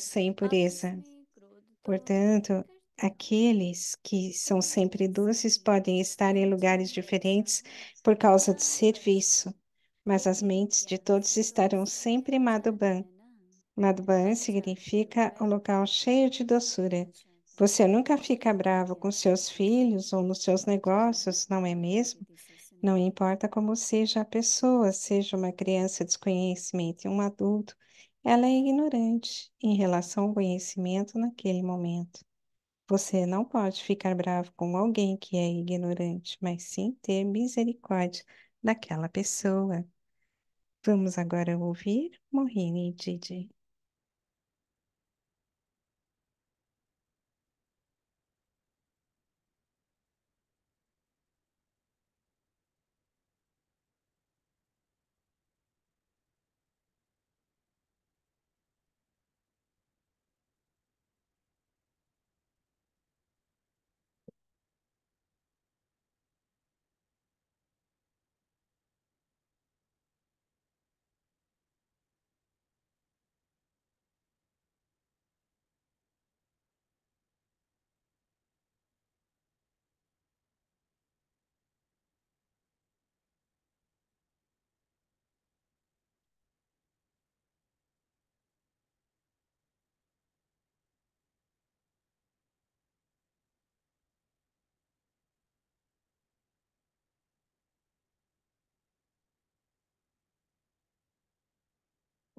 sem pureza. Portanto, aqueles que são sempre doces podem estar em lugares diferentes por causa do serviço, mas as mentes de todos estarão sempre em Madhuban. Madhuban significa um local cheio de doçura. Você nunca fica bravo com seus filhos ou nos seus negócios, não é mesmo? Não importa como seja a pessoa, seja uma criança desconhecimento, um adulto, ela é ignorante em relação ao conhecimento naquele momento. Você não pode ficar bravo com alguém que é ignorante, mas sim ter misericórdia daquela pessoa. Vamos agora ouvir Mohini e Didi.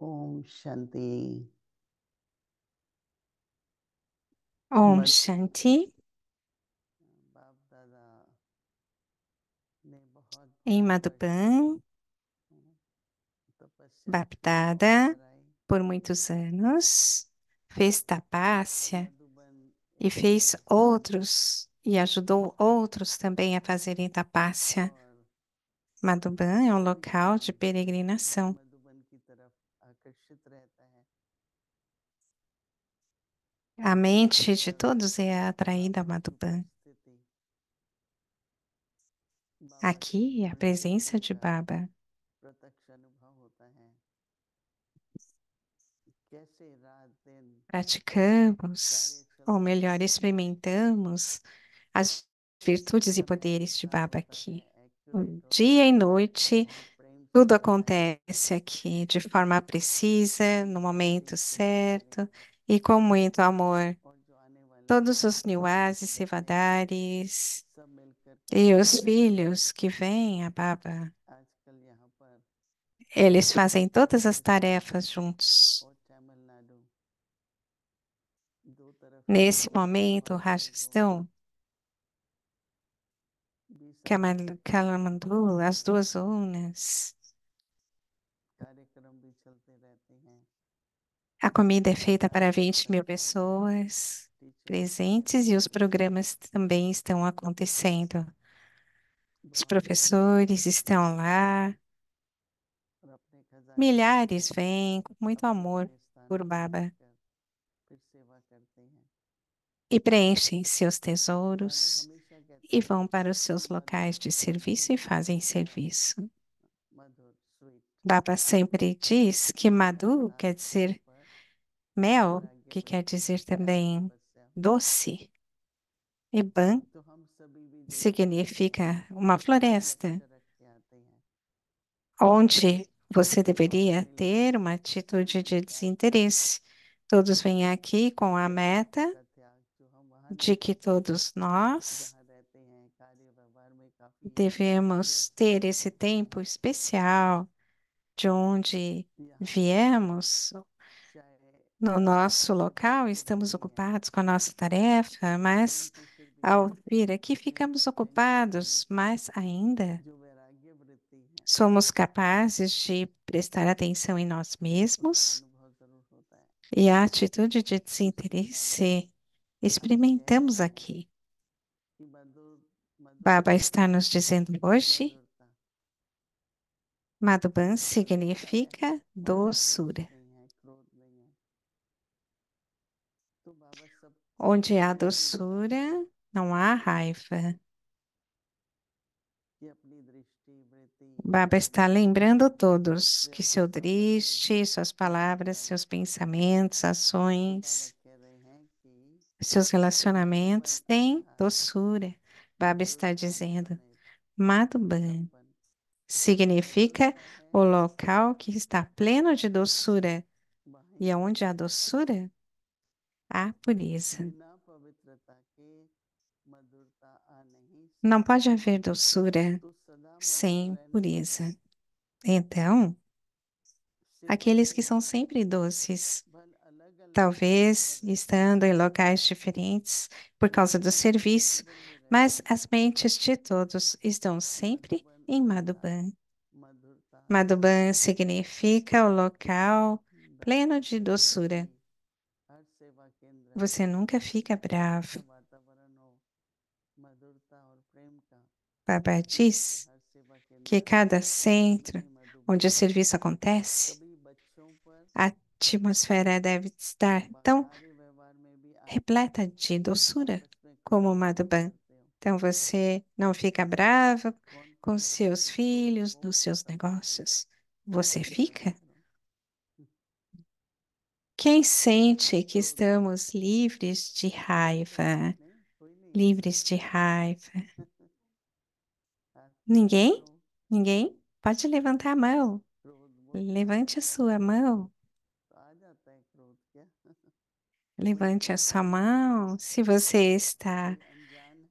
Om Shanti. Om Shanti. Em Madhuban, Baptada, por muitos anos, fez tapácia e fez outros, e ajudou outros também a fazerem tapácia. Madhuban é um local de peregrinação A mente de todos é atraída a Madhuban. Aqui, a presença de Baba praticamos, ou melhor, experimentamos as virtudes e poderes de Baba aqui. Dia e noite, tudo acontece aqui de forma precisa, no momento certo, e com muito amor. Todos os e sevadares e os filhos que vêm a Baba, eles fazem todas as tarefas juntos. Nesse momento, Rajasthan, Kalamandula, as duas urnas, a comida é feita para 20 mil pessoas presentes e os programas também estão acontecendo. Os professores estão lá. Milhares vêm com muito amor por Baba e preenchem seus tesouros e vão para os seus locais de serviço e fazem serviço. Baba sempre diz que Madhu quer dizer mel, que quer dizer também doce, e ban significa uma floresta, onde você deveria ter uma atitude de desinteresse. Todos vêm aqui com a meta de que todos nós é, é, né? devemos ter esse tempo especial de onde viemos no nosso local, estamos ocupados com a nossa tarefa, mas ao vir aqui ficamos ocupados, mas ainda somos capazes de prestar atenção em nós mesmos e a atitude de desinteresse experimentamos aqui. Baba está nos dizendo hoje, Madhuban significa doçura. Onde há doçura, não há raiva. Baba está lembrando todos que seu triste, suas palavras, seus pensamentos, ações, seus relacionamentos têm doçura. Baba está dizendo, Madhuban significa o local que está pleno de doçura. E onde há doçura, a pureza. Não pode haver doçura sem pureza. Então, aqueles que são sempre doces, talvez estando em locais diferentes por causa do serviço, mas as mentes de todos estão sempre em Madhuban. Madhuban significa o local hum. pleno de doçura. Você nunca fica bravo. Baba tá tá tá. diz que cada centro onde o serviço acontece, a atmosfera deve estar tão repleta de doçura como o Madhuban. Então você não fica bravo com seus filhos, nos seus negócios. Você fica quem sente que estamos livres de raiva? Livres de raiva. Ninguém? Ninguém? Pode levantar a mão. Levante a sua mão. Levante a sua mão. Se você está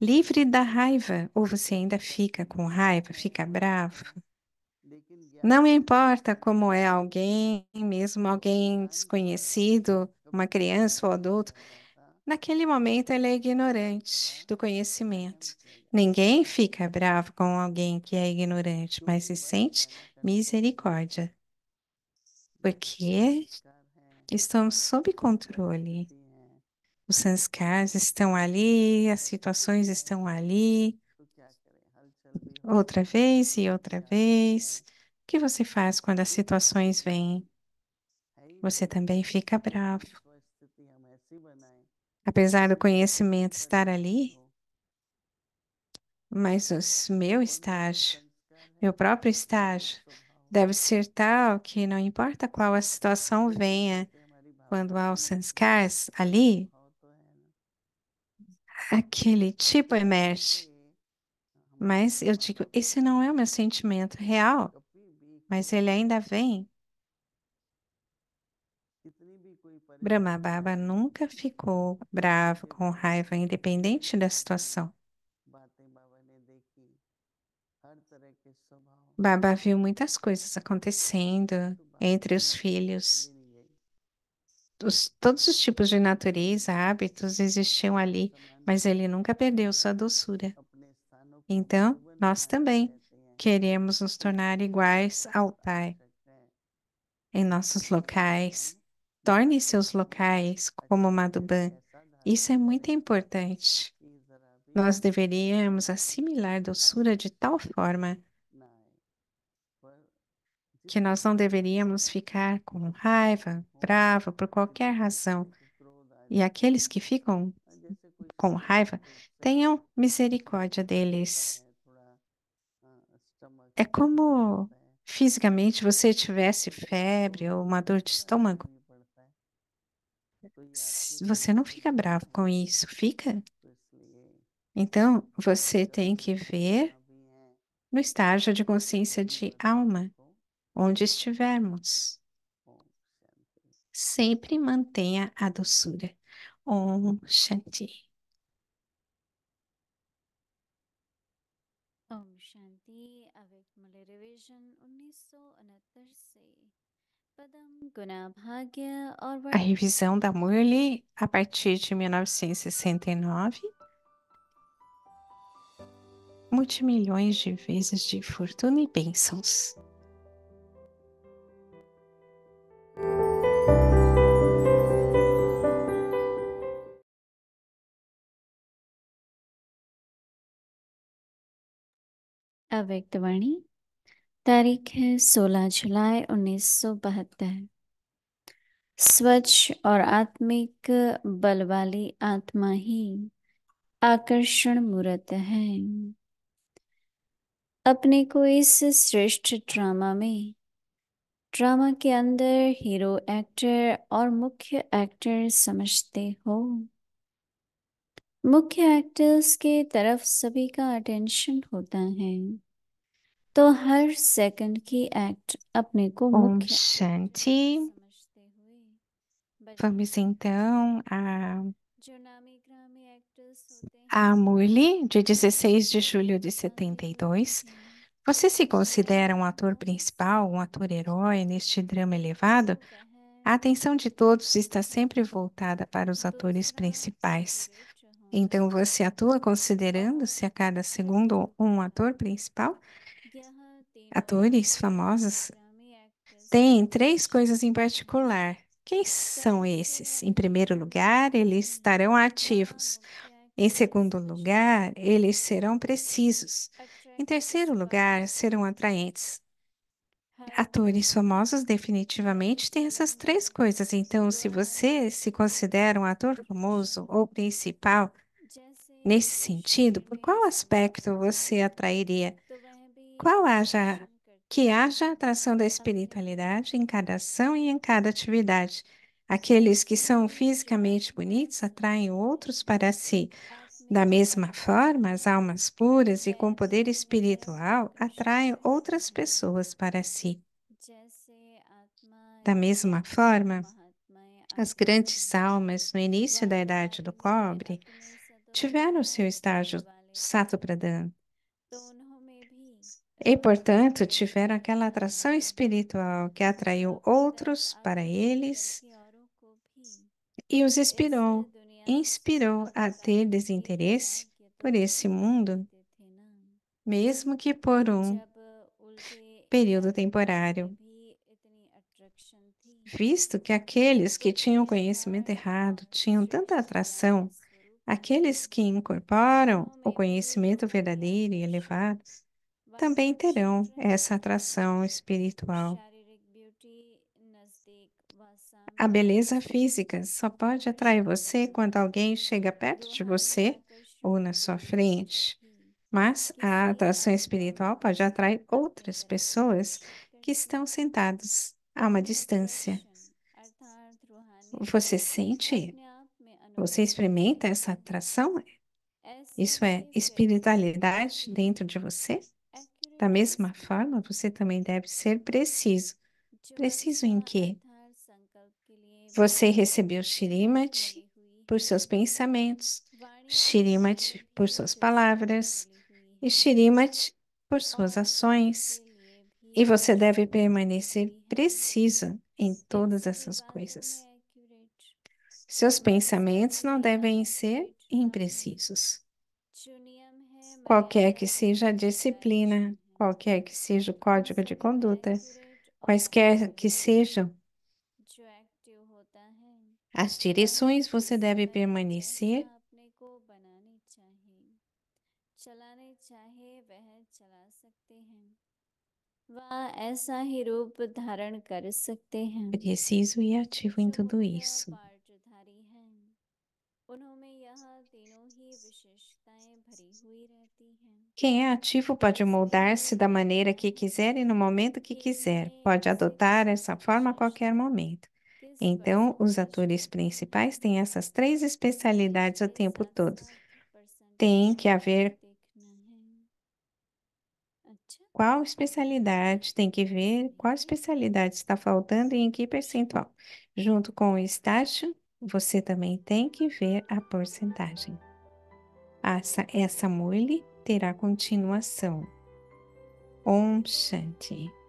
livre da raiva ou você ainda fica com raiva, fica bravo. Não importa como é alguém, mesmo alguém desconhecido, uma criança ou adulto, naquele momento ele é ignorante do conhecimento. Ninguém fica bravo com alguém que é ignorante, mas se sente misericórdia, porque estamos sob controle. Os sanskars estão ali, as situações estão ali, outra vez e outra vez que você faz quando as situações vêm? Você também fica bravo. Apesar do conhecimento estar ali, mas o meu estágio, meu próprio estágio, deve ser tal que não importa qual a situação venha, quando há o sanskars ali, aquele tipo emerge. Mas eu digo, esse não é o meu sentimento real. Mas ele ainda vem. Brahma Baba nunca ficou bravo, com raiva, independente da situação. Baba viu muitas coisas acontecendo entre os filhos. Os, todos os tipos de natureza, hábitos existiam ali, mas ele nunca perdeu sua doçura. Então, nós também queremos nos tornar iguais ao Pai em nossos locais. Torne seus locais como Madhuban. Isso é muito importante. Nós deveríamos assimilar doçura de tal forma que nós não deveríamos ficar com raiva, bravo, por qualquer razão. E aqueles que ficam com raiva, tenham misericórdia deles. É como fisicamente você tivesse febre ou uma dor de estômago. Você não fica bravo com isso, fica? Então, você tem que ver no estágio de consciência de alma, onde estivermos. Sempre mantenha a doçura. Om Shanti. Oh, a revisão da Murley a partir de 1969 multimilhões de vezes de fortuna e bênçãos. अव्यक्तवाणी तारीख है 16 जुलाई उन्नीस सौ बहत्तर स्वच्छ और आत्मिक बल वाली आत्मा ही आकर्षण मूर्त है अपने को इस श्रेष्ठ ड्रामा में ड्रामा के अंदर हीरो एक्टर और मुख्य एक्टर समझते हो मुख्य एक्टर्स के तरफ सभी का अटेंशन होता है तो हर सेकंड की एक्ट अपने को Om मुख्य Shanti. Vamos então a, a हैं de 16 de julho de 72. Você se considera um ator principal, um ator herói neste drama elevado? Né? A atenção de todos está sempre voltada para os atores principais. Então você atua considerando-se a cada segundo um ator principal? Atores famosos têm três coisas em particular. Quem são esses? Em primeiro lugar, eles estarão ativos. Em segundo lugar, eles serão precisos. Em terceiro lugar, serão atraentes. Atores famosos definitivamente têm essas três coisas. Então, se você se considera um ator famoso ou principal, nesse sentido, por qual aspecto você atrairia? Qual haja que haja atração da espiritualidade em cada ação e em cada atividade. Aqueles que são fisicamente bonitos atraem outros para si. Da mesma forma, as almas puras e com poder espiritual atraem outras pessoas para si. Da mesma forma, as grandes almas no início da Idade do Cobre tiveram seu estágio pradhan e, portanto, tiveram aquela atração espiritual que atraiu outros para eles e os inspirou inspirou a ter desinteresse por esse mundo, mesmo que por um período temporário, visto que aqueles que tinham conhecimento errado tinham tanta atração, aqueles que incorporam o conhecimento verdadeiro e elevado também terão essa atração espiritual. A beleza física só pode atrair você quando alguém chega perto de você ou na sua frente. Mas a atração espiritual pode atrair outras pessoas que estão sentadas a uma distância. Você sente? Você experimenta essa atração? Isso é espiritualidade dentro de você? Da mesma forma, você também deve ser preciso preciso em que você recebeu Shirimati por seus pensamentos, Shirimati por suas palavras e Shirimati por suas ações. E você deve permanecer precisa em todas essas coisas. Seus pensamentos não devem ser imprecisos. Qualquer que seja a disciplina, qualquer que seja o código de conduta, quaisquer que sejam as direções, você deve permanecer. Preciso e ativo em tudo isso. Quem é ativo pode moldar-se da maneira que quiser e no momento que quiser. É pode adotar essa forma a qualquer momento. Então, os atores principais têm essas três especialidades o tempo todo. Tem que haver qual especialidade tem que ver, qual uhum. especialidade está faltando e em que percentual. Junto com o estágio, você também tem que ver a porcentagem essa, essa mole terá continuação. Om Shanti.